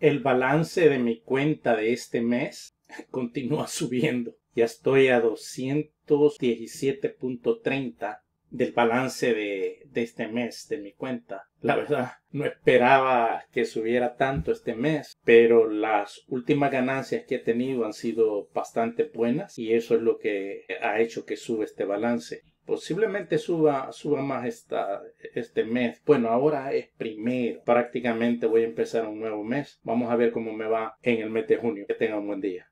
El balance de mi cuenta de este mes continúa subiendo. Ya estoy a 217.30 del balance de, de, este mes de mi cuenta. La verdad, no esperaba que subiera tanto este mes, pero las últimas ganancias que he tenido han sido bastante buenas y eso es lo que ha hecho que sube este balance. Posiblemente suba, suba más esta, este mes. Bueno, ahora es primero. Prácticamente voy a empezar un nuevo mes. Vamos a ver cómo me va en el mes de junio. Que tenga un buen día.